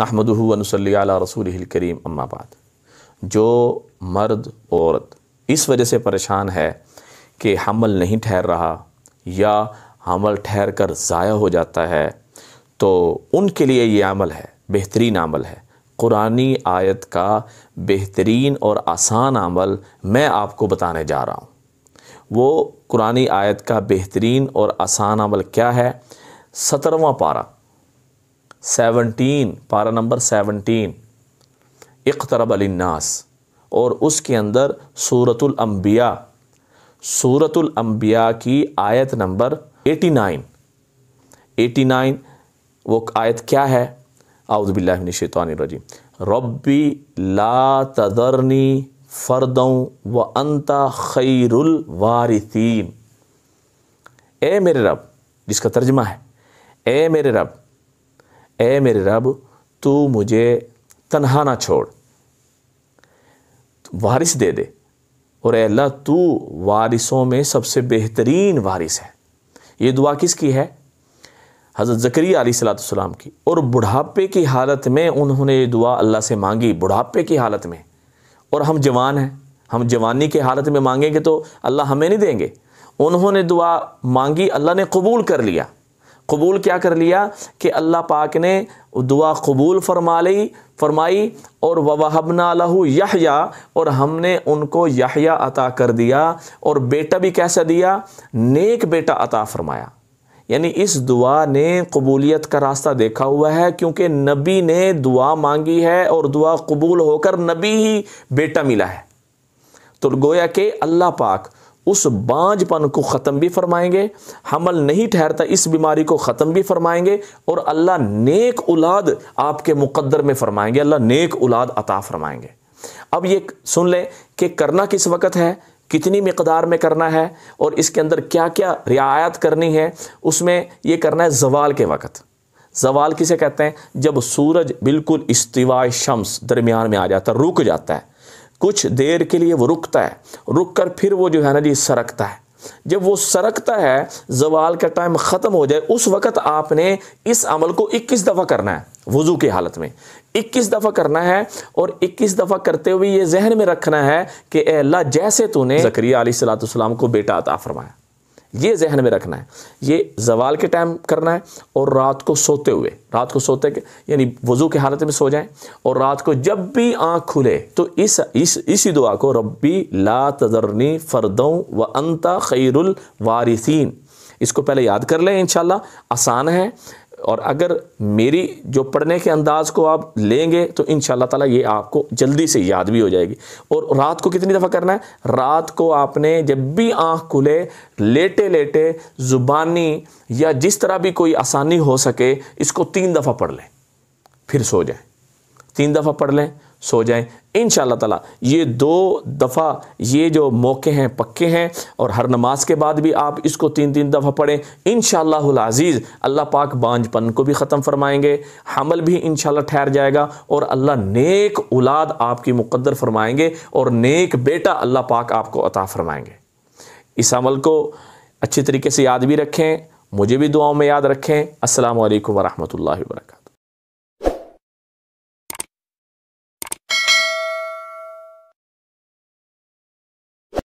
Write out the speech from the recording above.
नाहमदनसल्ला रसूल करीम अम्माबाद जो मर्द औरत इस वजह से परेशान है कि हमल नहीं ठहर रहा या हमल ठहर कर ज़ाया हो जाता है तो उनके लिए ये अमल है बेहतरीन अमल है कुरानी आयत का बेहतरीन और आसान अमल मैं आपको बताने जा रहा हूँ वो कुरानी आयत का बेहतरीन और आसान अमल क्या है सतरवा पारा सेवनटीन पारा नंबर सेवनटीन इकतरब अलनास और उसके अंदर सूरतुल्बिया सूरतलम्बिया की आयत number eighty nine eighty nine वो आयत क्या है आउदबिल्लाशैतरजी रब्बी ला तदरनी फ़र्दों व अंता खैरुल ए मेरे रब जिसका तर्जमा है ए मेरे रब ए मेरे रब तू मुझे तनहा ना छोड़ वारिस दे दे और अल्लाह तू वारिसों में सबसे बेहतरीन वारिस है ये दुआ किसकी है हज़रत ज़करिया सलाम की और बुढ़ापे की हालत में उन्होंने ये दुआ अल्लाह से मांगी बुढ़ापे की हालत में और हम जवान हैं हम जवानी की हालत में मांगेंगे तो अल्लाह हमें नहीं देंगे उन्होंने दुआ मांगी अल्लाह ने कबूल कर लिया कबूल क्या कर लिया कि अल्लाह पाक ने दुआ कबूल फरमा ली फरमाई और वबना लहू यहया और हमने उनको यहया अता कर दिया और बेटा भी कैसा दिया नेक बेटा अता फरमाया यानी इस दुआ ने कबूलियत का रास्ता देखा हुआ है क्योंकि नबी ने दुआ मांगी है और दुआ कबूल होकर नबी ही बेटा मिला है तो गोया के अल्लाह पाक उस बांझपन को ख़त्म भी फरमाएंगे हमल नहीं ठहरता इस बीमारी को ख़त्म भी फरमाएंगे और अल्लाह नेक औलाद आपके मुकद्दर में फरमाएंगे अल्लाह नेक औलाद अता फरमाएंगे अब ये सुन लें कि करना किस वक़्त है कितनी मकदार में करना है और इसके अंदर क्या क्या रियायत करनी है उसमें यह करना है जवाल के वक़्त जवाल किसे कहते हैं जब सूरज बिल्कुल इस्तीवा शम्स दरमियान में आ जाता रुक जाता है कुछ देर के लिए वो रुकता है रुक कर फिर वो जो है ना जी सरकता है जब वो सरकता है जवाल का टाइम ख़त्म हो जाए उस वक़्त आपने इस अमल को 21 दफ़ा करना है वज़ू की हालत में 21 दफ़ा करना है और 21 दफ़ा करते हुए ये जहन में रखना है कि अल्लाह जैसे तूने जकरिया सलाम को बेटा अता फरमाया ये जहन में रखना है ये जवाल के टाइम करना है और रात को सोते हुए रात को सोते के यानी वज़ू की हालत में सो जाएं और रात को जब भी आँख खुले तो इस इस इसी दुआ को रब्बी ला तजरनी फ़रदों व अंता खैरुल वारिसीन इसको पहले याद कर लें इन आसान है और अगर मेरी जो पढ़ने के अंदाज़ को आप लेंगे तो इन ताला ये आपको जल्दी से याद भी हो जाएगी और रात को कितनी दफ़ा करना है रात को आपने जब भी आँख खुले लेटे लेटे ज़ुबानी या जिस तरह भी कोई आसानी हो सके इसको तीन दफ़ा पढ़ लें फिर सो जाए तीन दफ़ा पढ़ लें सो जाएं इन ताला ये दो दफ़ा ये जो मौके हैं पक्के हैं और हर नमाज के बाद भी आप इसको तीन तीन दफ़ा पढ़ें इन शज़ीज़ अल्लाह पाक बांझपन को भी ख़त्म फरमाएंगे हमल भी इन ठहर जाएगा और अल्लाह नेक औलाद आपकी मुकद्दर फरमाएंगे और नेक बेटा अल्लाह पाक आपको अता फरमाएंगे इस अमल को अच्छे तरीके से याद भी रखें मुझे भी दुआओं में याद रखें असल वरहमल वर्का